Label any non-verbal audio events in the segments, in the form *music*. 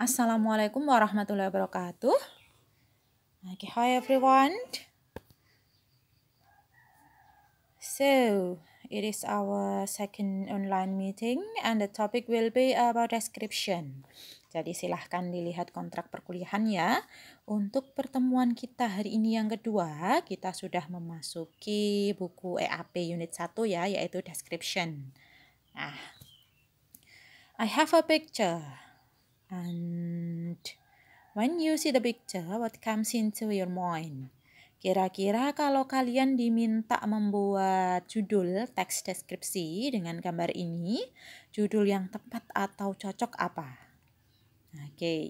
Assalamualaikum warahmatullahi wabarakatuh. Okay, hi everyone. So, it is our second online meeting and the topic will be about description. Jadi silahkan dilihat kontrak perkuliahan ya. Untuk pertemuan kita hari ini yang kedua, kita sudah memasuki buku EAP unit 1 ya, yaitu description. Nah, I have a picture. And when you see the picture, what comes into your mind? Kira-kira kalau kalian diminta membuat judul teks deskripsi dengan gambar ini, judul yang tepat atau cocok apa? Oke, okay.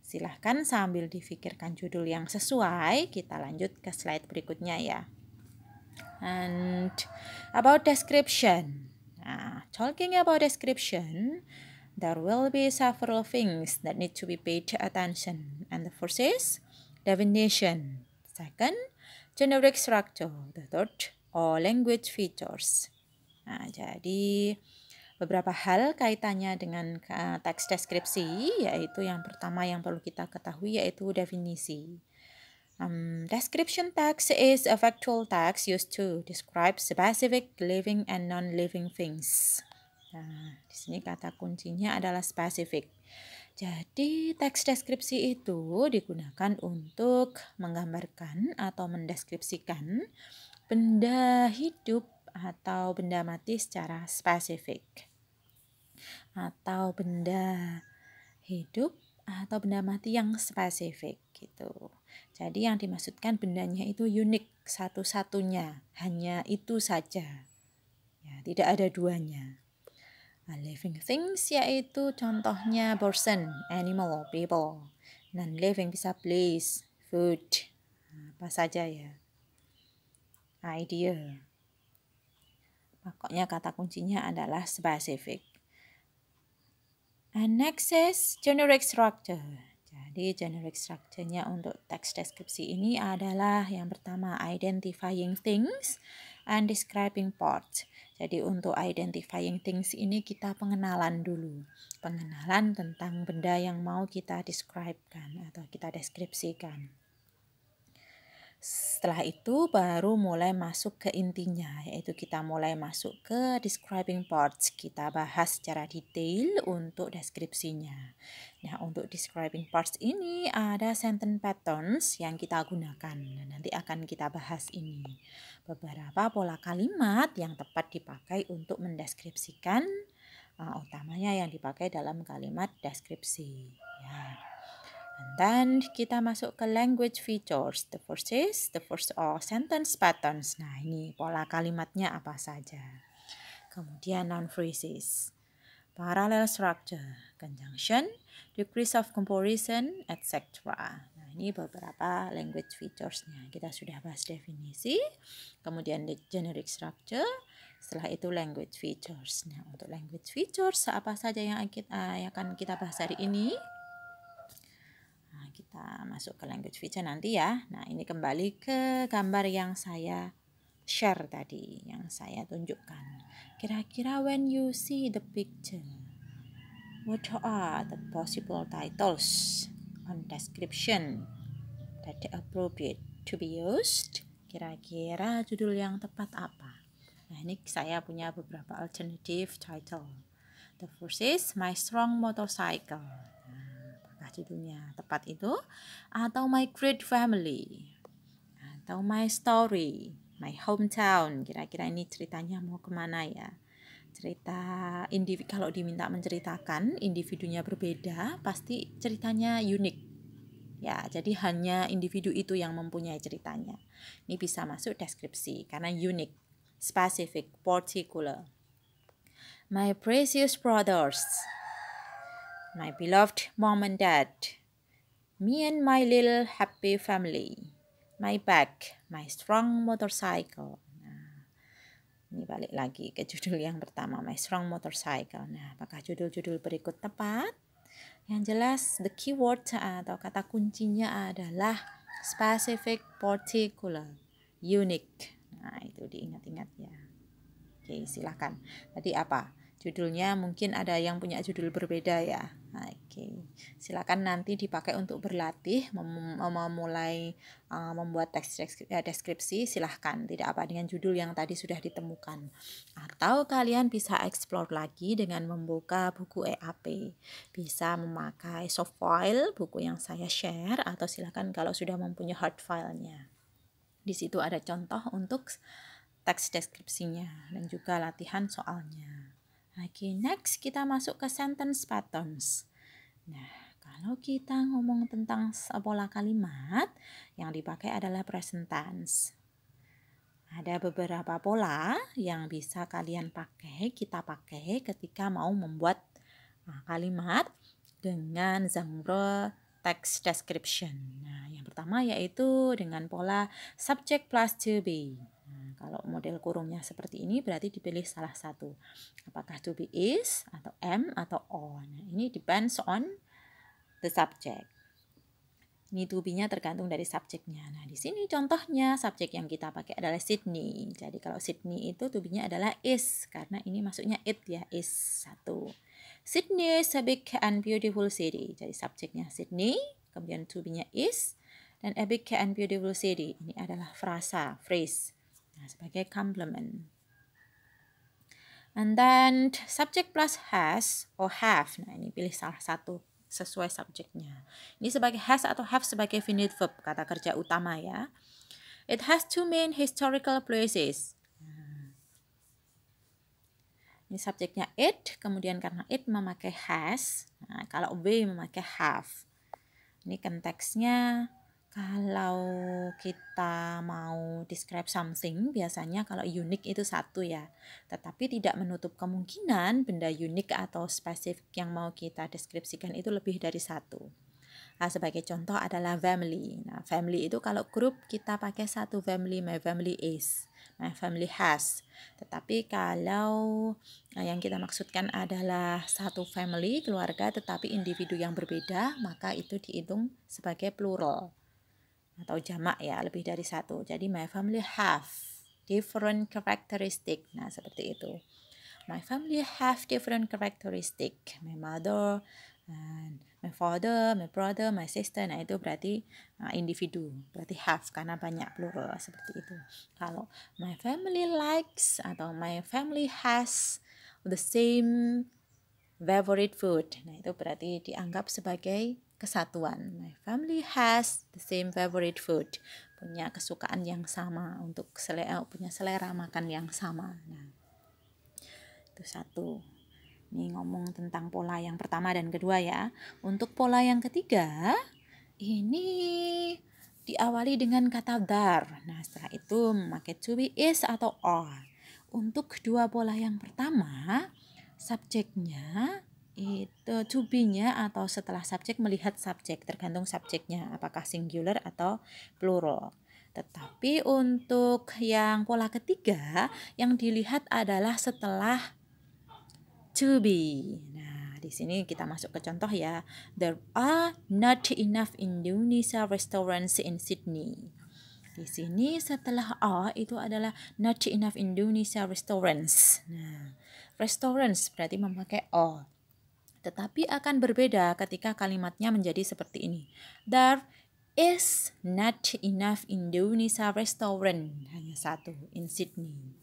silahkan sambil difikirkan judul yang sesuai, kita lanjut ke slide berikutnya ya. And about description. Nah, talking about description, there will be several things that need to be paid attention. And the first is definition. Second, generic structure. The third, or language features. Nah, jadi beberapa hal kaitannya dengan uh, teks deskripsi, yaitu yang pertama yang perlu kita ketahui yaitu definisi. Um, description text is a factual text used to describe specific living and non-living things. Nah, di sini kata kuncinya adalah spesifik. Jadi, teks deskripsi itu digunakan untuk menggambarkan atau mendeskripsikan benda hidup atau benda mati secara spesifik. Atau benda hidup atau benda mati yang spesifik gitu. Jadi yang dimaksudkan bendanya itu unik satu-satunya, hanya itu saja. Ya, tidak ada duanya. A living things yaitu contohnya person, animal, people. Non-living bisa place, food, nah, apa saja ya. Idea. Pokoknya kata kuncinya adalah specific. And next is generic structure. Jadi generic structure-nya untuk teks deskripsi ini adalah yang pertama identifying things and describing parts. Jadi untuk identifying things ini kita pengenalan dulu. Pengenalan tentang benda yang mau kita describe-kan atau kita deskripsikan. Setelah itu baru mulai masuk ke intinya, yaitu kita mulai masuk ke describing parts. Kita bahas secara detail untuk deskripsinya. Nah, untuk describing parts ini ada sentence patterns yang kita gunakan. Nah, nanti akan kita bahas ini. Beberapa pola kalimat yang tepat dipakai untuk mendeskripsikan, uh, utamanya yang dipakai dalam kalimat deskripsi. Ya. And then kita masuk ke language features. The first is, the first of sentence patterns. Nah, ini pola kalimatnya apa saja. Kemudian non phrases. Parallel structure, conjunction, degrees of comparison, etc. Nah, ini beberapa language featuresnya. Kita sudah bahas definisi, kemudian the generic structure, setelah itu language features. Nah, untuk language features apa saja yang eh, akan kita bahas hari ini? Ah, masuk ke language feature nanti ya. Nah, ini kembali ke gambar yang saya share tadi, yang saya tunjukkan. Kira-kira when you see the picture, what are ah, the possible titles on description that appropriate to be used? Kira-kira judul yang tepat apa? Nah, ini saya punya beberapa alternative title. The first is My Strong Motorcycle judulnya tepat itu atau my great family atau my story my hometown kira-kira ini ceritanya mau kemana ya cerita individu kalau diminta menceritakan individunya berbeda pasti ceritanya unik ya jadi hanya individu itu yang mempunyai ceritanya ini bisa masuk deskripsi karena unik specific particular my precious brothers my beloved mom and dad, me and my little happy family, my back, my strong motorcycle. Nah, ini balik lagi ke judul yang pertama, my strong motorcycle. Nah, apakah judul-judul berikut tepat? Yang jelas, the keyword uh, atau kata kuncinya adalah specific, particular, unique. Nah, itu diingat-ingat ya. Oke, silahkan. Tadi apa? Judulnya mungkin ada yang punya judul berbeda ya. Oke, silakan nanti dipakai untuk berlatih mem memulai uh, membuat teks eh, deskripsi. Silahkan, tidak apa dengan judul yang tadi sudah ditemukan. Atau kalian bisa explore lagi dengan membuka buku EAP. Bisa memakai soft file buku yang saya share atau silakan kalau sudah mempunyai hard filenya. Di situ ada contoh untuk teks deskripsinya dan juga latihan soalnya. Oke, next kita masuk ke sentence patterns. Nah, kalau kita ngomong tentang pola kalimat, yang dipakai adalah present tense. Ada beberapa pola yang bisa kalian pakai, kita pakai ketika mau membuat ah, kalimat dengan genre text description. Nah, yang pertama yaitu dengan pola subject plus to be. Kalau model kurungnya seperti ini berarti dipilih salah satu. Apakah to be is atau am atau on. Nah, ini depends on the subject. Ini to be-nya tergantung dari subjeknya. Nah, di sini contohnya subjek yang kita pakai adalah Sydney. Jadi kalau Sydney itu to be-nya adalah is karena ini masuknya it ya, is satu. Sydney is a big and beautiful city. Jadi subjeknya Sydney, kemudian to be-nya is, dan a big and beautiful city. Ini adalah frasa, phrase. Nah, sebagai complement. And then subject plus has or have. Nah, ini pilih salah satu sesuai subjeknya. Ini sebagai has atau have sebagai finite verb, kata kerja utama ya. It has two main historical places. Nah, ini subjeknya it, kemudian karena it memakai has, nah, kalau we memakai have. Ini konteksnya kalau kita mau describe something, biasanya kalau unik itu satu ya. Tetapi tidak menutup kemungkinan benda unik atau spesifik yang mau kita deskripsikan itu lebih dari satu. Nah, sebagai contoh adalah family. Nah, family itu kalau grup kita pakai satu family, my family is, my family has. Tetapi kalau nah, yang kita maksudkan adalah satu family, keluarga, tetapi individu yang berbeda, maka itu dihitung sebagai plural atau jamak ya lebih dari satu jadi my family have different characteristic nah seperti itu my family have different characteristic my mother and my father my brother my sister nah itu berarti uh, individu berarti have karena banyak plural seperti itu kalau my family likes atau my family has the same favorite food nah itu berarti dianggap sebagai kesatuan. My family has the same favorite food. Punya kesukaan yang sama untuk selera, eh, punya selera makan yang sama. Nah, itu satu. Ini ngomong tentang pola yang pertama dan kedua ya. Untuk pola yang ketiga, ini diawali dengan kata dar. Nah, setelah itu memakai to be is atau are. Untuk dua pola yang pertama, subjeknya itu to be-nya atau setelah subjek melihat subjek tergantung subjeknya apakah singular atau plural. Tetapi untuk yang pola ketiga yang dilihat adalah setelah to be. Nah, di sini kita masuk ke contoh ya. There are not enough Indonesia restaurants in Sydney. Di sini setelah a itu adalah not enough Indonesia restaurants. Nah, restaurants berarti memakai o tetapi akan berbeda ketika kalimatnya menjadi seperti ini. There is not enough Indonesia restaurant, hanya satu in Sydney.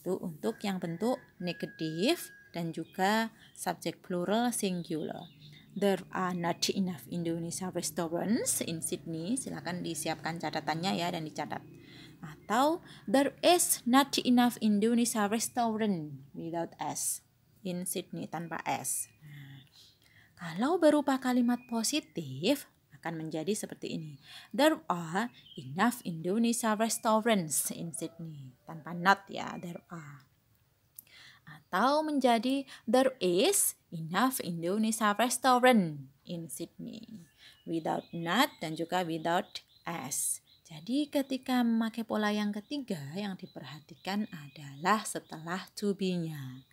Itu untuk yang bentuk negatif dan juga subjek plural singular. There are not enough Indonesia restaurants in Sydney. Silakan disiapkan catatannya ya dan dicatat atau there is not enough Indonesia restaurant without S in Sydney tanpa S. Kalau berupa kalimat positif, akan menjadi seperti ini. There are enough Indonesia restaurants in Sydney. Tanpa not ya, there are. Atau menjadi there is enough Indonesia restaurant in Sydney. Without not dan juga without s. Jadi ketika memakai pola yang ketiga yang diperhatikan adalah setelah to be-nya.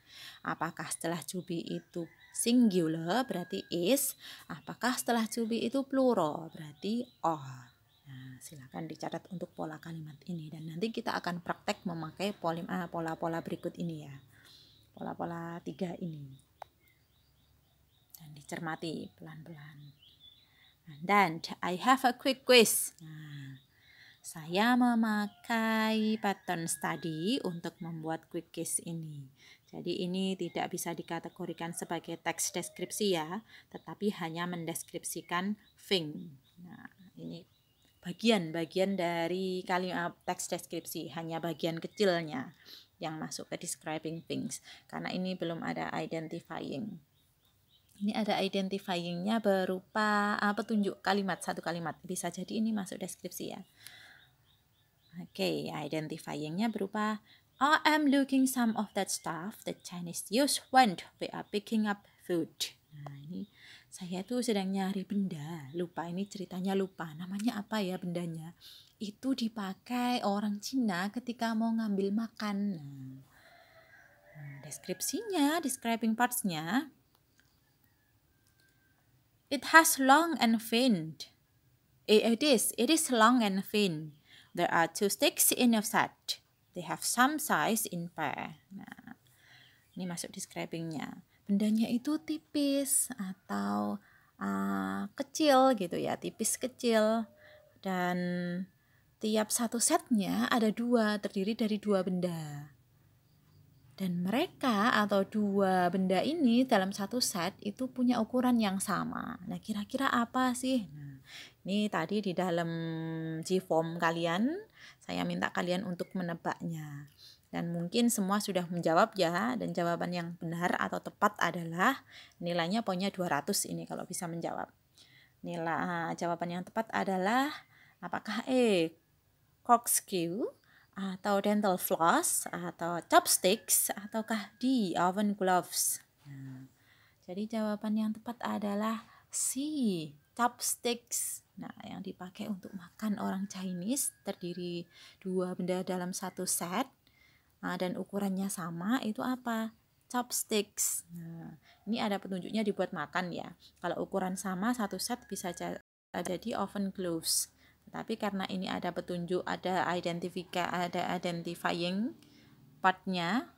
Apakah setelah to be itu singular berarti is. Apakah setelah to be itu plural berarti are. Nah, silakan dicatat untuk pola kalimat ini dan nanti kita akan praktek memakai eh, pola-pola berikut ini ya. Pola-pola tiga ini. Dan dicermati pelan-pelan. Dan I have a quick quiz. Nah, saya memakai pattern study untuk membuat quick quiz ini. Jadi ini tidak bisa dikategorikan sebagai teks deskripsi ya, tetapi hanya mendeskripsikan thing. Nah, ini bagian-bagian dari kalimat eh, teks deskripsi, hanya bagian kecilnya yang masuk ke describing things. Karena ini belum ada identifying. Ini ada identifyingnya berupa ah, petunjuk kalimat, satu kalimat. Bisa jadi ini masuk deskripsi ya. Oke, okay, identifyingnya berupa I am looking some of that stuff the Chinese use when we are picking up food. Nah, ini saya tuh sedang nyari benda. Lupa ini ceritanya lupa. Namanya apa ya bendanya? Itu dipakai orang Cina ketika mau ngambil makan. Nah, deskripsinya, describing partsnya. It has long and thin. Eh, it is, it is long and thin. There are two sticks in a set. They have some size in pair. Nah, ini masuk describingnya. Bendanya itu tipis atau uh, kecil gitu ya, tipis kecil. Dan tiap satu setnya ada dua, terdiri dari dua benda. Dan mereka atau dua benda ini dalam satu set itu punya ukuran yang sama. Nah, kira-kira apa sih? Nah, ini tadi di dalam G-form kalian, saya minta kalian untuk menebaknya. Dan mungkin semua sudah menjawab ya, dan jawaban yang benar atau tepat adalah nilainya poinnya 200 ini kalau bisa menjawab. Nilai ah, jawaban yang tepat adalah apakah E, corkscrew, atau dental floss atau chopsticks ataukah D oven gloves. Nah, jadi jawaban yang tepat adalah C, chopsticks. Nah, yang dipakai untuk makan orang Chinese terdiri dua benda dalam satu set nah, dan ukurannya sama itu apa? Chopsticks. Nah, ini ada petunjuknya dibuat makan ya. Kalau ukuran sama satu set bisa jadi oven gloves. Tapi karena ini ada petunjuk, ada identifika, ada identifying partnya,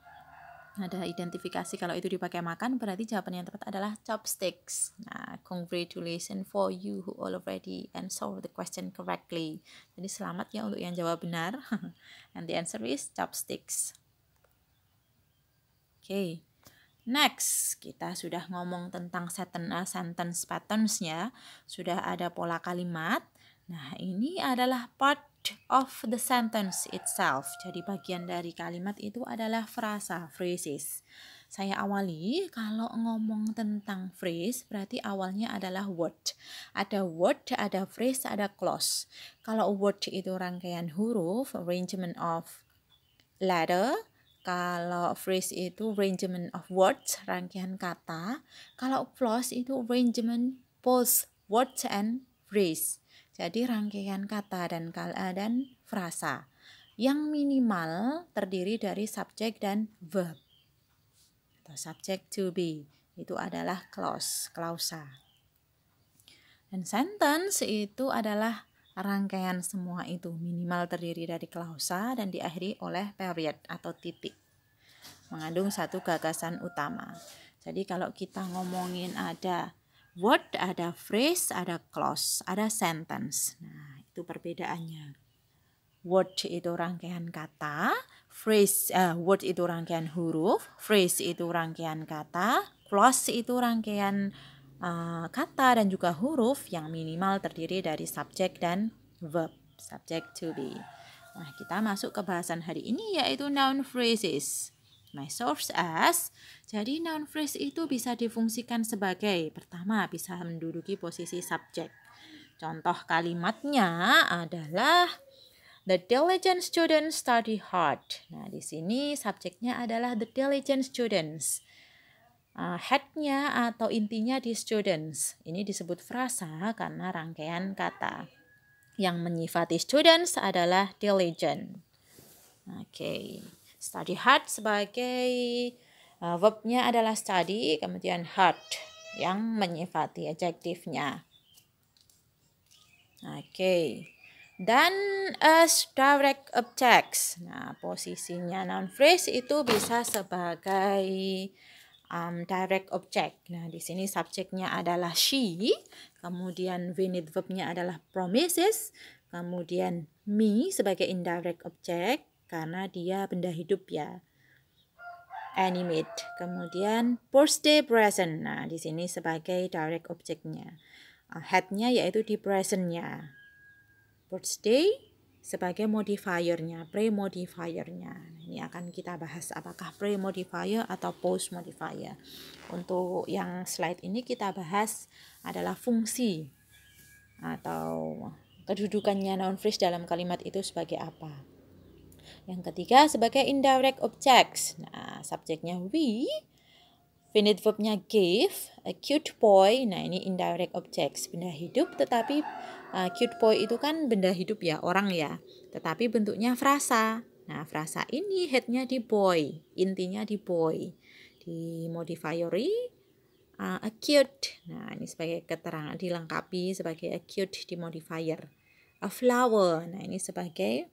ada identifikasi kalau itu dipakai makan berarti jawaban yang tepat adalah chopsticks. Nah, congratulations for you who already answered the question correctly. Jadi selamat ya untuk yang jawab benar. *laughs* And the answer is chopsticks. Oke. Okay. Next, kita sudah ngomong tentang sentence patterns ya. Sudah ada pola kalimat. Nah, ini adalah part of the sentence itself. Jadi bagian dari kalimat itu adalah frasa, phrases. Saya awali kalau ngomong tentang phrase berarti awalnya adalah word. Ada word, ada phrase, ada clause. Kalau word itu rangkaian huruf, arrangement of letter, kalau phrase itu arrangement of words, rangkaian kata. Kalau clause itu arrangement both words and phrase. Jadi rangkaian kata dan kala eh, dan frasa yang minimal terdiri dari subjek dan verb atau subjek to be itu adalah clause, klausa. Dan sentence itu adalah rangkaian semua itu minimal terdiri dari klausa dan diakhiri oleh period atau titik. Mengandung satu gagasan utama. Jadi kalau kita ngomongin ada word, ada phrase, ada clause, ada sentence. Nah, itu perbedaannya. Word itu rangkaian kata, phrase uh, word itu rangkaian huruf, phrase itu rangkaian kata, clause itu rangkaian uh, kata dan juga huruf yang minimal terdiri dari subject dan verb, subject to be. Nah, kita masuk ke bahasan hari ini yaitu noun phrases my source as. Jadi noun phrase itu bisa difungsikan sebagai pertama bisa menduduki posisi subjek. Contoh kalimatnya adalah The diligent students study hard. Nah, di sini subjeknya adalah the diligent students. Uh, headnya atau intinya di students. Ini disebut frasa karena rangkaian kata. Yang menyifati students adalah diligent. Oke. Okay. Study hard sebagai uh, verbnya adalah study, kemudian hard yang menyifati adjektifnya. Oke. Okay. Dan as eh, direct objects. Nah, posisinya noun phrase itu bisa sebagai um, direct object. Nah, di sini subjeknya adalah she, kemudian we need verbnya adalah promises, kemudian me sebagai indirect object, karena dia benda hidup ya. Animate. Kemudian birthday present. Nah, di sini sebagai direct objeknya Headnya ah, yaitu di presentnya. Birthday sebagai modifiernya, pre-modifiernya. Ini akan kita bahas apakah pre-modifier atau post-modifier. Untuk yang slide ini kita bahas adalah fungsi atau kedudukannya noun phrase dalam kalimat itu sebagai apa. Yang ketiga sebagai indirect objects. Nah, subjeknya we, finite verbnya give, a cute boy. Nah, ini indirect objects, benda hidup tetapi uh, cute boy itu kan benda hidup ya, orang ya. Tetapi bentuknya frasa. Nah, frasa ini headnya di boy, intinya di boy. Di modifieri uh, a cute. Nah, ini sebagai keterangan dilengkapi sebagai acute di modifier. A flower. Nah, ini sebagai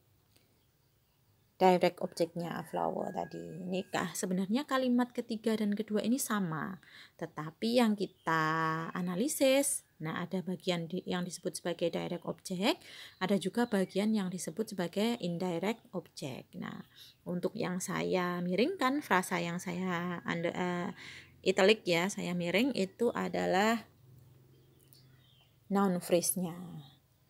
direct objeknya flower tadi nikah sebenarnya kalimat ketiga dan kedua ini sama tetapi yang kita analisis nah ada bagian di, yang disebut sebagai direct objek, ada juga bagian yang disebut sebagai indirect objek. nah untuk yang saya miringkan frasa yang saya anda uh, eh, italic ya saya miring itu adalah noun phrase-nya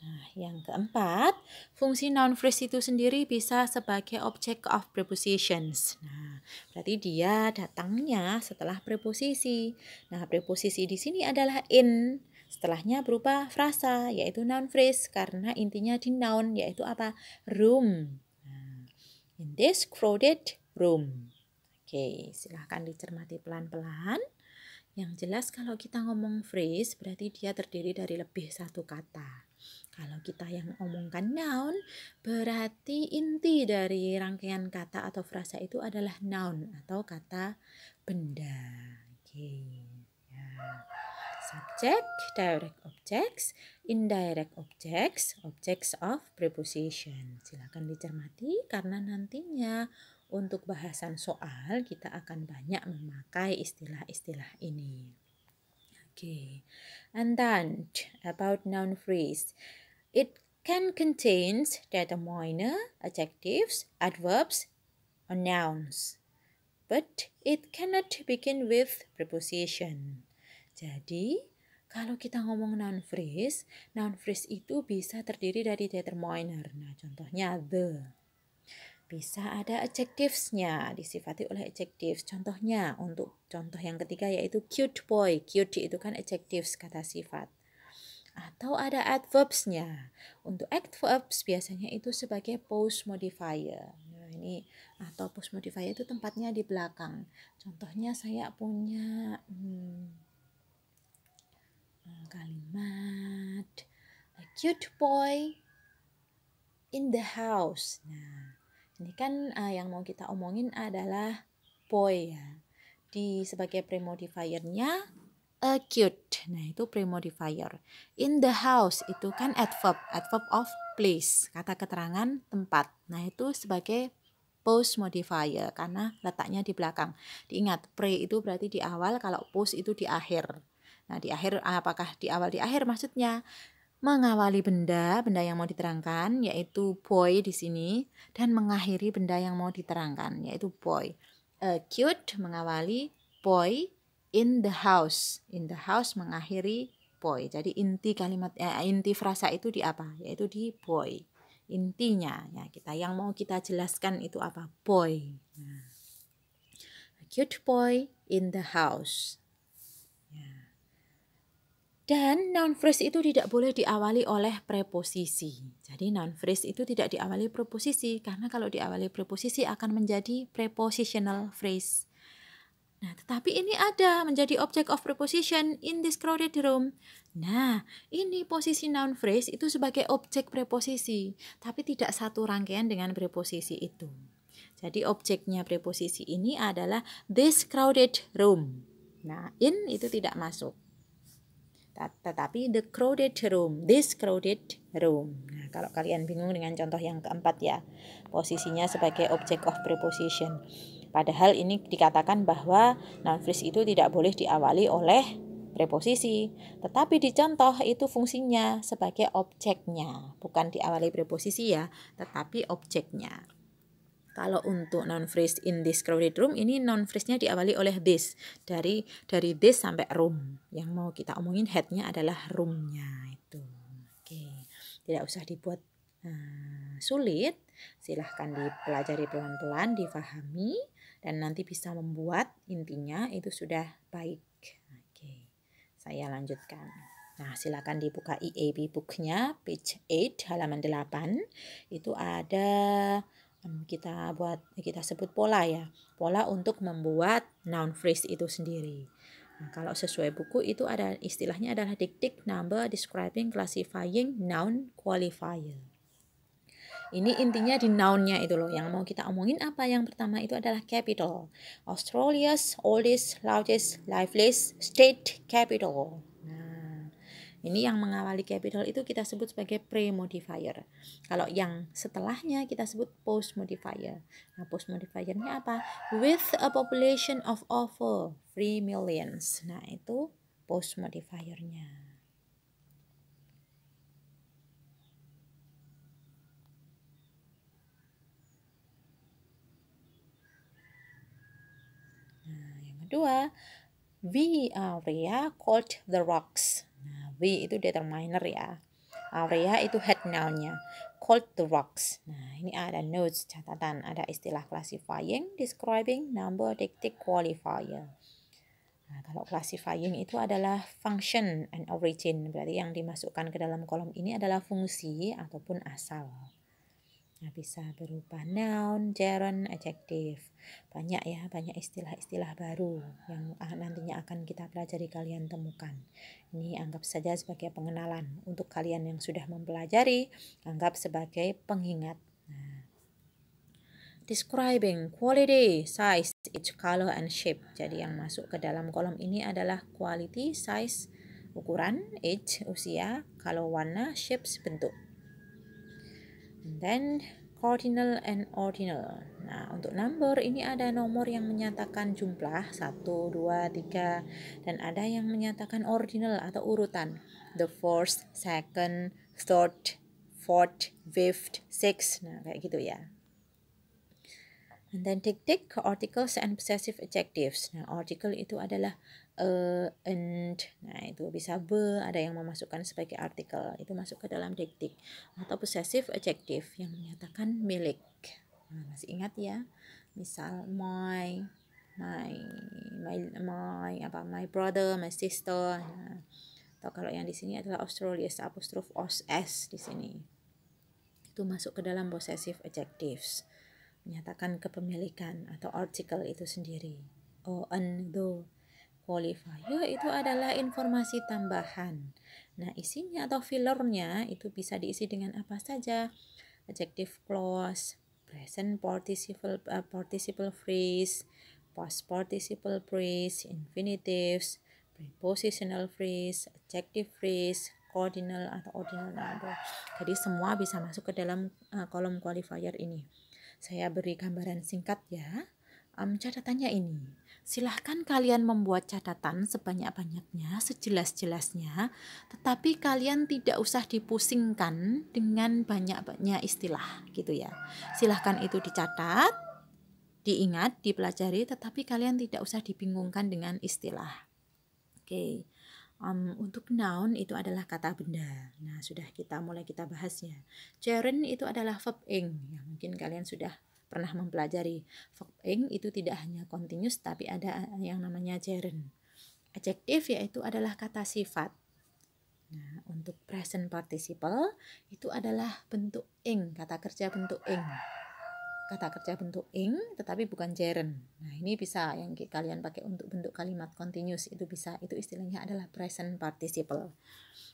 Nah, yang keempat, fungsi noun phrase itu sendiri bisa sebagai object of prepositions. Nah, berarti dia datangnya setelah preposisi. Nah, preposisi di sini adalah in. Setelahnya berupa frasa, yaitu noun phrase, karena intinya di noun, yaitu apa? Room. Nah, in this crowded room. Oke, silahkan dicermati pelan-pelan. Yang jelas kalau kita ngomong phrase, berarti dia terdiri dari lebih satu kata. Kalau kita yang omongkan noun, berarti inti dari rangkaian kata atau frasa itu adalah noun atau kata benda. Oke. Okay. Ya. Subject, direct objects, indirect objects, objects of preposition. Silakan dicermati karena nantinya untuk bahasan soal kita akan banyak memakai istilah-istilah ini. Okay, and then about noun phrase. It can contain determiner, adjectives, adverbs, or nouns. But it cannot begin with preposition. Jadi, kalau kita ngomong noun phrase, noun phrase itu bisa terdiri dari determiner. Nah, contohnya the. Bisa ada adjectives-nya, disifati oleh adjectives. Contohnya, untuk contoh yang ketiga yaitu cute boy. Cute itu kan adjectives, kata sifat atau ada adverbsnya. Untuk adverbs biasanya itu sebagai post modifier. Nah, ini atau post modifier itu tempatnya di belakang. Contohnya saya punya hmm, eh, kalimat a cute boy in the house. Nah, ini kan uh, yang mau kita omongin adalah boy ya. Di sebagai premodifiernya acute. Nah, itu premodifier. In the house itu kan adverb, adverb of place, kata keterangan tempat. Nah, itu sebagai post modifier karena letaknya di belakang. Diingat, pre itu berarti di awal, kalau post itu di akhir. Nah, di akhir apakah di awal di akhir maksudnya mengawali benda, benda yang mau diterangkan yaitu boy di sini dan mengakhiri benda yang mau diterangkan yaitu boy. Acute mengawali boy in the house. In the house mengakhiri boy. Jadi inti kalimat eh, inti frasa itu di apa? Yaitu di boy. Intinya ya kita yang mau kita jelaskan itu apa? Boy. A nah, cute boy in the house. Ya. Dan noun phrase itu tidak boleh diawali oleh preposisi. Jadi noun phrase itu tidak diawali preposisi karena kalau diawali preposisi akan menjadi prepositional phrase Nah, tetapi ini ada menjadi object of preposition in this crowded room. Nah, ini posisi noun phrase itu sebagai objek preposisi, tapi tidak satu rangkaian dengan preposisi itu. Jadi objeknya preposisi ini adalah this crowded room. Nah, in itu tidak masuk. Tetapi the crowded room, this crowded room. Nah, kalau kalian bingung dengan contoh yang keempat ya, posisinya sebagai object of preposition. Padahal ini dikatakan bahwa noun phrase itu tidak boleh diawali oleh preposisi, tetapi dicontoh itu fungsinya sebagai objeknya, bukan diawali preposisi ya, tetapi objeknya. Kalau untuk noun phrase in this crowded room ini noun phrase-nya diawali oleh this dari dari this sampai room. Yang mau kita omongin head-nya adalah roomnya itu. Oke, tidak usah dibuat hmm, sulit. Silahkan dipelajari pelan-pelan, difahami dan nanti bisa membuat intinya itu sudah baik. Oke, saya lanjutkan. Nah, silakan dibuka EAB booknya, page 8, halaman 8. Itu ada kita buat kita sebut pola ya, pola untuk membuat noun phrase itu sendiri. Nah, kalau sesuai buku itu ada istilahnya adalah dictic number describing classifying noun qualifier. Ini intinya di nounnya itu loh. Yang mau kita omongin apa? Yang pertama itu adalah capital. Australia's oldest, largest, liveliest state capital. Nah, ini yang mengawali capital itu kita sebut sebagai pre-modifier. Kalau yang setelahnya kita sebut post-modifier. Nah, post-modifiernya apa? With a population of over 3 millions. Nah, itu post-modifiernya. kedua, v area uh, called the rocks. Nah, V itu determiner ya. Area uh, itu head nounnya, Called the rocks. Nah, ini ada notes, catatan. Ada istilah classifying, describing, number, dictic, qualifier. Nah, kalau classifying itu adalah function and origin, berarti yang dimasukkan ke dalam kolom ini adalah fungsi ataupun asal. Nah, bisa berupa noun, gerund, adjective. Banyak ya, banyak istilah-istilah baru yang nantinya akan kita pelajari kalian temukan. Ini anggap saja sebagai pengenalan. Untuk kalian yang sudah mempelajari, anggap sebagai pengingat. Nah. describing quality, size, each color and shape. Jadi yang masuk ke dalam kolom ini adalah quality, size, ukuran, age, usia, kalau warna, shapes, bentuk then cardinal and ordinal. Nah, untuk number ini ada nomor yang menyatakan jumlah 1, 2, 3 dan ada yang menyatakan ordinal atau urutan. The first, second, third, fourth, fifth, sixth. Nah, kayak gitu ya. And then tick tick articles and possessive adjectives. Nah, article itu adalah e, and nah itu bisa be ada yang memasukkan sebagai artikel itu masuk ke dalam diktik atau possessive adjective yang menyatakan milik nah, masih ingat ya misal my my my my apa my brother my sister nah, atau kalau yang di sini adalah Australia apostrof os s di sini itu masuk ke dalam possessive adjectives menyatakan kepemilikan atau artikel itu sendiri oh and though Qualifier itu adalah informasi tambahan. Nah, isinya atau fillernya itu bisa diisi dengan apa saja. Adjective clause, present participle, uh, participle phrase, past participle phrase, infinitives, prepositional phrase, adjective phrase, ordinal atau ordinal number. Nah, jadi semua bisa masuk ke dalam uh, kolom qualifier ini. Saya beri gambaran singkat ya um, catatannya ini. Silahkan kalian membuat catatan sebanyak-banyaknya, sejelas-jelasnya, tetapi kalian tidak usah dipusingkan dengan banyak-banyak istilah gitu ya. Silahkan itu dicatat, diingat, dipelajari, tetapi kalian tidak usah dibingungkan dengan istilah. Oke, okay. um, untuk noun itu adalah kata benda. Nah, sudah kita mulai kita bahasnya Gerund itu adalah verb ing, ya, mungkin kalian sudah pernah mempelajari. Verb-ing itu tidak hanya continuous tapi ada eh, yang namanya gerund. Adjektif yaitu adalah kata sifat. Nah, untuk present participle itu adalah bentuk ing, kata kerja bentuk ing. Kata kerja bentuk ing tetapi bukan gerund. Nah, ini bisa yang kalian pakai untuk bentuk kalimat continuous itu bisa. Itu istilahnya adalah present participle.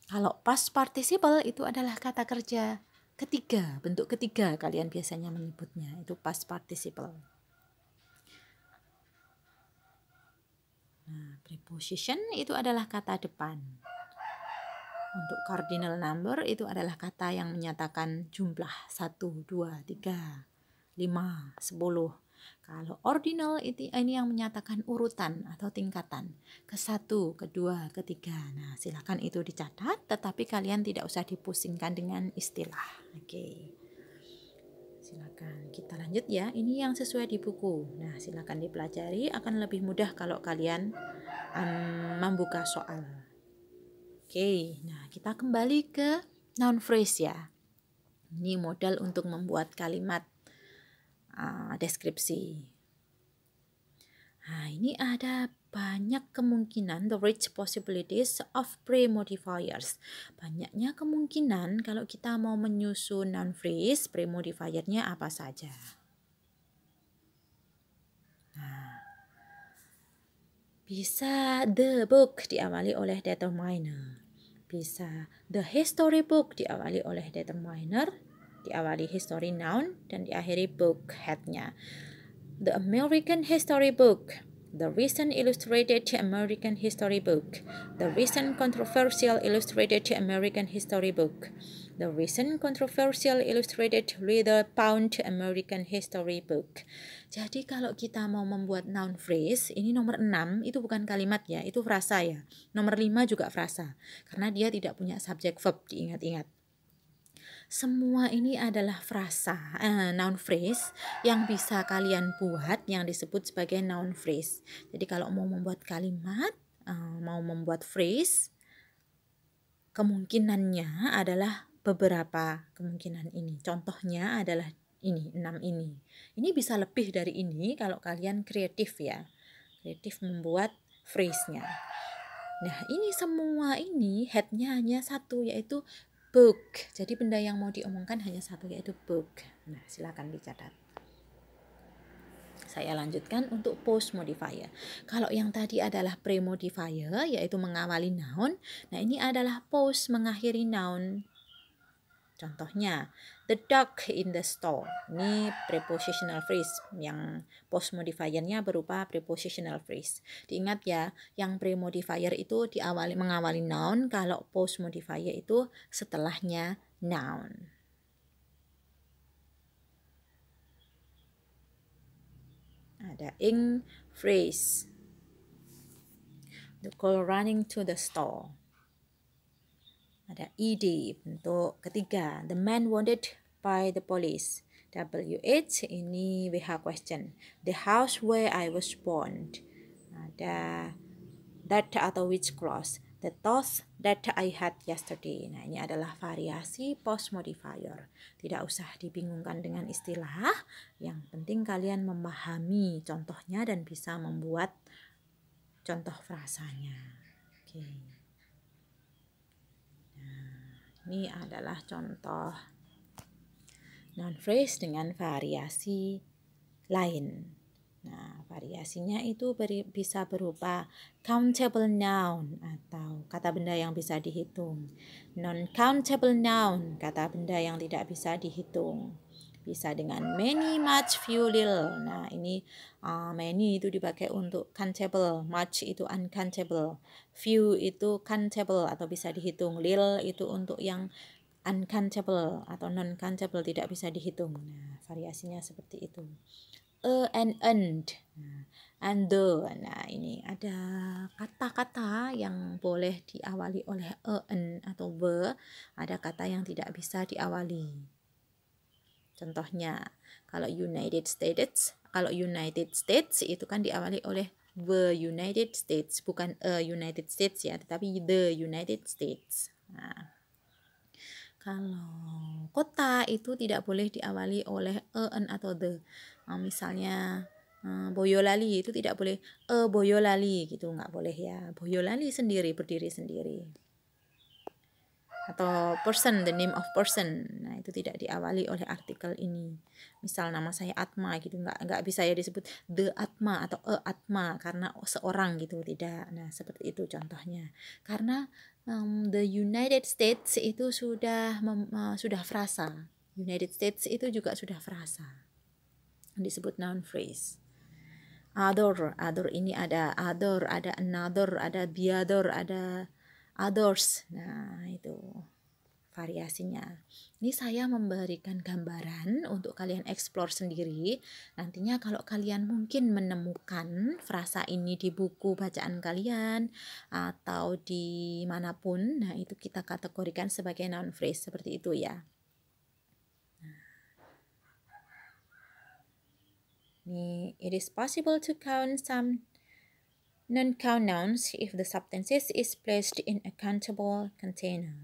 Kalau past participle itu adalah kata kerja ketiga, bentuk ketiga kalian biasanya menyebutnya itu past participle. Nah, preposition itu adalah kata depan. Untuk cardinal number itu adalah kata yang menyatakan jumlah 1, 2, 3, 5, 10, kalau ordinal itu eh, ini yang menyatakan urutan atau tingkatan ke satu, kedua, ketiga. Nah, silakan itu dicatat, tetapi kalian tidak usah dipusingkan dengan istilah. Oke, okay. silakan kita lanjut ya. Ini yang sesuai di buku. Nah, silakan dipelajari akan lebih mudah kalau kalian um, membuka soal. Oke, okay. nah kita kembali ke noun phrase ya. Ini modal untuk membuat kalimat Ah, deskripsi. Nah, ini ada banyak kemungkinan the rich possibilities of pre-modifiers. Banyaknya kemungkinan kalau kita mau menyusun non-phrase, pre-modifiernya apa saja. Nah, bisa the book diawali oleh determiner. Bisa the history book diawali oleh determiner diawali history noun dan diakhiri book headnya. The American History Book The recent illustrated American history book. The recent controversial illustrated American history book. The recent controversial illustrated reader pound American history book. Jadi kalau kita mau membuat noun phrase, ini nomor 6 itu bukan kalimat ya, itu frasa ya. Nomor 5 juga frasa karena dia tidak punya subject verb diingat-ingat. Semua ini adalah frasa, uh, noun phrase yang bisa kalian buat yang disebut sebagai noun phrase. Jadi kalau mau membuat kalimat, uh, mau membuat phrase, kemungkinannya adalah beberapa kemungkinan ini. Contohnya adalah ini, enam ini. Ini bisa lebih dari ini kalau kalian kreatif ya. Kreatif membuat phrase-nya. Nah, ini semua ini headnya hanya satu yaitu book. Jadi benda yang mau diomongkan hanya satu yaitu book. Nah, silakan dicatat. Saya lanjutkan untuk post modifier. Kalau yang tadi adalah pre modifier yaitu mengawali noun, nah ini adalah post mengakhiri noun. Contohnya, the dog in the store. Ini prepositional phrase yang post modifiernya berupa prepositional phrase. Diingat ya, yang pre modifier itu diawali mengawali noun, kalau post modifier itu setelahnya noun. Ada ing phrase. The girl running to the store. Ada ed bentuk ketiga. The man wanted by the police. WH ini WH question. The house where I was born. Ada that atau which clause. The toss that I had yesterday. Nah, ini adalah variasi post modifier. Tidak usah dibingungkan dengan istilah. Yang penting kalian memahami contohnya dan bisa membuat contoh frasanya. Oke. Okay. Ini adalah contoh non-phrase dengan variasi lain. Nah, variasinya itu beri, bisa berupa countable noun atau kata benda yang bisa dihitung, non-countable noun, kata benda yang tidak bisa dihitung bisa dengan many, much, few, little. Nah, ini uh, many itu dipakai untuk countable, much itu uncountable, few itu countable atau bisa dihitung, little itu untuk yang uncountable atau non countable tidak bisa dihitung. Nah, variasinya seperti itu. A e and and. Nah, and the. Nah, ini ada kata-kata yang boleh diawali oleh a, e and atau be. Ada kata yang tidak bisa diawali. Contohnya, kalau United States, kalau United States itu kan diawali oleh the United States, bukan a United States ya, tetapi the United States. Nah, kalau kota itu tidak boleh diawali oleh a, e an atau the. Nah, misalnya eh, Boyolali itu tidak boleh e Boyolali gitu nggak boleh ya Boyolali sendiri berdiri sendiri atau person the name of person nah itu tidak diawali oleh artikel ini misal nama saya Atma gitu nggak nggak bisa ya disebut the Atma atau a e Atma karena seorang gitu tidak nah seperti itu contohnya karena um, the United States itu sudah mem, uh, sudah frasa United States itu juga sudah frasa disebut noun phrase other other ini ada other ada another ada the other ada others. Nah, itu variasinya. Ini saya memberikan gambaran untuk kalian explore sendiri. Nantinya kalau kalian mungkin menemukan frasa ini di buku bacaan kalian atau di manapun, nah itu kita kategorikan sebagai noun phrase seperti itu ya. Nah, ini, it is possible to count some non count nouns if the substances is placed in a countable container.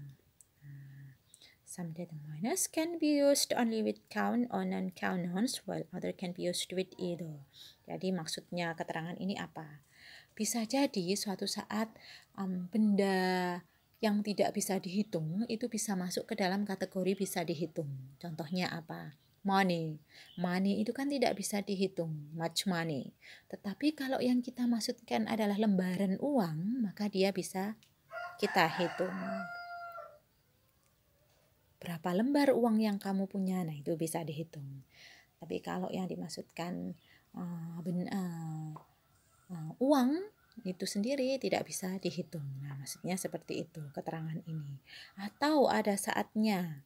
Some determiners can be used only with count or non count nouns while other can be used with either. Jadi maksudnya keterangan ini apa? Bisa jadi suatu saat um, benda yang tidak bisa dihitung itu bisa masuk ke dalam kategori bisa dihitung. Contohnya apa? money. Money itu kan tidak bisa dihitung, much money. Tetapi kalau yang kita maksudkan adalah lembaran uang, maka dia bisa kita hitung. Berapa lembar uang yang kamu punya? Nah, itu bisa dihitung. Tapi kalau yang dimaksudkan uh, ben, uh, uh, uang itu sendiri tidak bisa dihitung. Nah, maksudnya seperti itu keterangan ini. Atau ada saatnya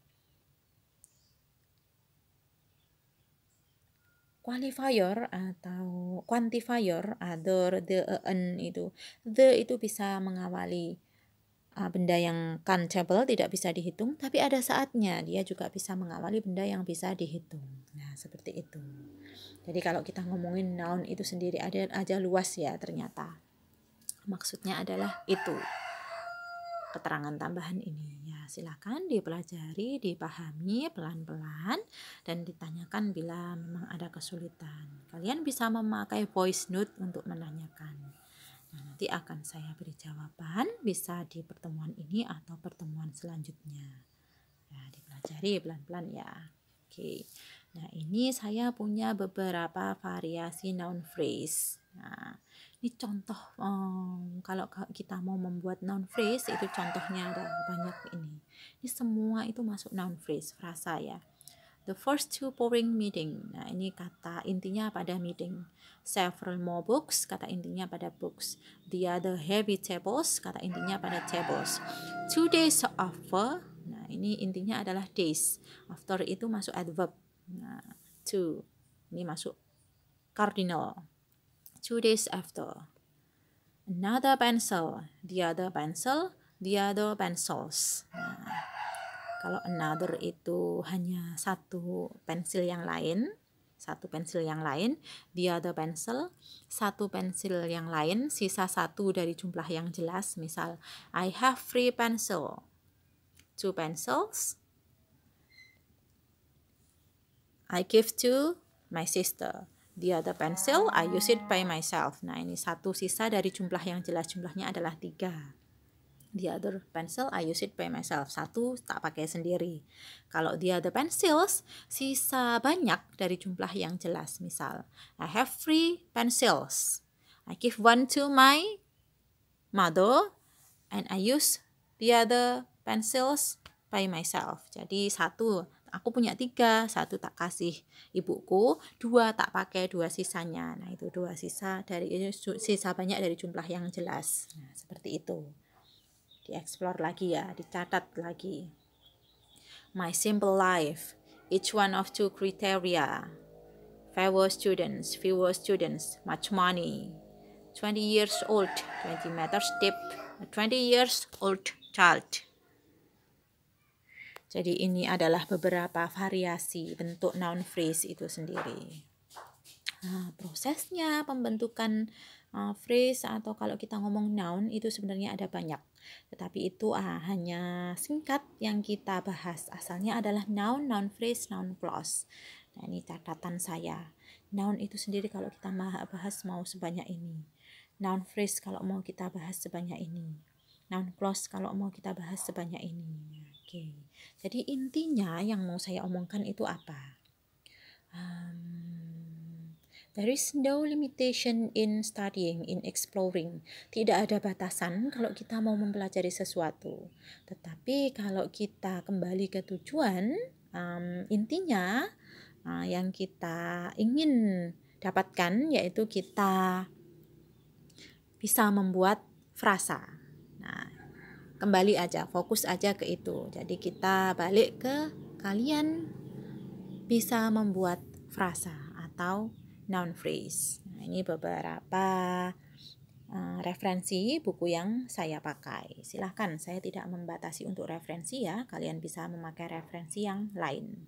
qualifier atau quantifier other the an itu the itu bisa mengawali uh, benda yang countable tidak bisa dihitung tapi ada saatnya dia juga bisa mengawali benda yang bisa dihitung nah seperti itu jadi kalau kita ngomongin noun itu sendiri ada aja luas ya ternyata maksudnya adalah itu keterangan tambahan ini ya silakan dipelajari dipahami pelan-pelan dan ditanyakan bila memang ada kesulitan kalian bisa memakai voice note untuk menanyakan nah, nanti akan saya beri jawaban bisa di pertemuan ini atau pertemuan selanjutnya ya dipelajari pelan-pelan ya oke nah ini saya punya beberapa variasi noun phrase nah ini contoh um, kalau kita mau membuat noun phrase itu contohnya ada banyak ini ini semua itu masuk noun phrase frasa ya the first two boring meeting nah ini kata intinya pada meeting several more books kata intinya pada books the other heavy tables kata intinya pada tables two days after nah ini intinya adalah days after itu masuk adverb nah two ini masuk cardinal Two days after. Another pencil, the other pencil, the other pencils. Nah, kalau another itu hanya satu pensil yang lain, satu pensil yang lain, the other pencil, satu pensil yang lain, sisa satu dari jumlah yang jelas. Misal, I have three pencil, two pencils, I give to my sister the other pencil, I use it by myself. Nah, ini satu sisa dari jumlah yang jelas jumlahnya adalah tiga. The other pencil, I use it by myself. Satu tak pakai sendiri. Kalau the other pencils, sisa banyak dari jumlah yang jelas. Misal, I have three pencils. I give one to my mother and I use the other pencils by myself. Jadi satu aku punya tiga satu tak kasih ibuku dua tak pakai dua sisanya nah itu dua sisa dari sisa banyak dari jumlah yang jelas nah, seperti itu dieksplor lagi ya dicatat lagi my simple life each one of two criteria fewer students fewer students much money 20 years old 20 meters deep 20 years old child jadi ini adalah beberapa variasi bentuk noun phrase itu sendiri. Nah, prosesnya pembentukan uh, phrase atau kalau kita ngomong noun itu sebenarnya ada banyak. Tetapi itu uh, hanya singkat yang kita bahas. Asalnya adalah noun, noun phrase, noun clause. Nah, ini catatan saya. Noun itu sendiri kalau kita bahas mau sebanyak ini. Noun phrase kalau mau kita bahas sebanyak ini noun plus kalau mau kita bahas sebanyak ini. Oke, jadi intinya yang mau saya omongkan itu apa? Um, there is no limitation in studying, in exploring. Tidak ada batasan kalau kita mau mempelajari sesuatu. Tetapi kalau kita kembali ke tujuan, um, intinya uh, yang kita ingin dapatkan yaitu kita bisa membuat frasa Nah, kembali aja, fokus aja ke itu. Jadi kita balik ke kalian bisa membuat frasa atau noun phrase. Nah, ini beberapa uh, referensi buku yang saya pakai. Silahkan, saya tidak membatasi untuk referensi ya. Kalian bisa memakai referensi yang lain.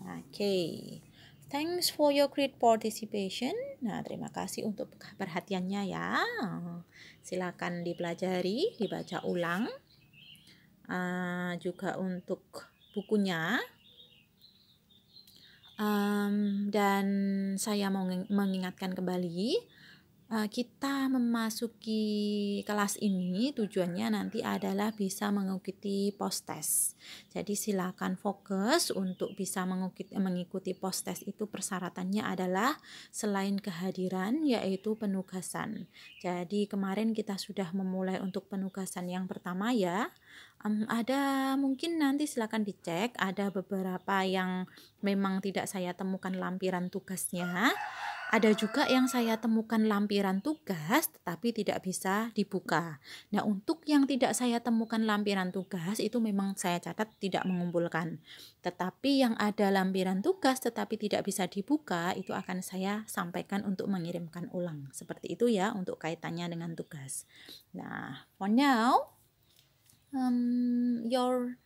Oke. Okay. Thanks for your great participation. Nah, terima kasih untuk perhatiannya ya. Silakan dipelajari, dibaca ulang. Uh, juga untuk bukunya. Um, dan saya mau mengingatkan kembali Eh, kita memasuki kelas ini tujuannya nanti adalah bisa mengikuti post test. Jadi silakan fokus untuk bisa mengikuti post test itu persyaratannya adalah selain kehadiran yaitu penugasan. Jadi kemarin kita sudah memulai untuk penugasan yang pertama ya. Um, ada mungkin nanti silakan dicek ada beberapa yang memang tidak saya temukan lampiran tugasnya ada juga yang saya temukan lampiran tugas tetapi tidak bisa dibuka. Nah, untuk yang tidak saya temukan lampiran tugas itu memang saya catat tidak mengumpulkan. Tetapi yang ada lampiran tugas tetapi tidak bisa dibuka itu akan saya sampaikan untuk mengirimkan ulang. Seperti itu ya untuk kaitannya dengan tugas. Nah, for now um, your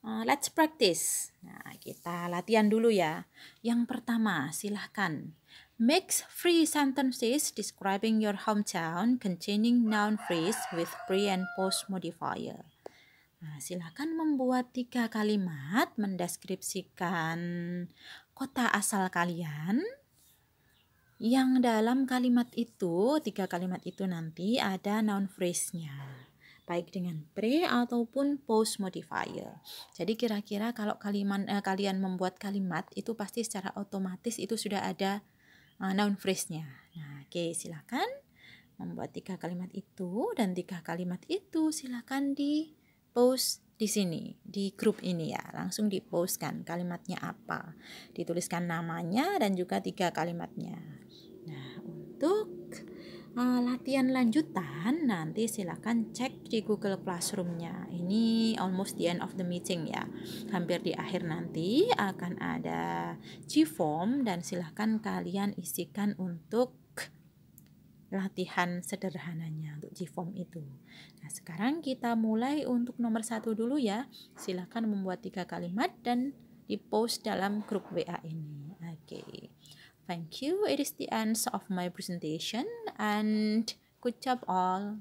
uh, let's practice. Nah, kita latihan dulu ya. Yang pertama, silahkan Mix free sentences describing your hometown containing noun phrase with pre and post modifier. Nah, silakan membuat tiga kalimat mendeskripsikan kota asal kalian. Yang dalam kalimat itu, tiga kalimat itu nanti ada noun phrase-nya. Baik dengan pre ataupun post modifier. Jadi kira-kira kalau kaliman, eh, kalian membuat kalimat itu pasti secara otomatis itu sudah ada uh, noun phrase-nya. Nah, oke, okay, silakan membuat tiga kalimat itu dan tiga kalimat itu silakan di post di sini di grup ini ya langsung dipostkan kalimatnya apa dituliskan namanya dan juga tiga kalimatnya nah untuk uh, latihan lanjutan nanti silahkan cek di Google Classroomnya. Ini almost the end of the meeting ya. Hampir di akhir nanti akan ada G-form dan silahkan kalian isikan untuk latihan sederhananya untuk G-form itu. Nah, sekarang kita mulai untuk nomor satu dulu ya. Silahkan membuat tiga kalimat dan di post dalam grup WA ini. Oke. Okay. Thank you. It is the end of my presentation and good job all.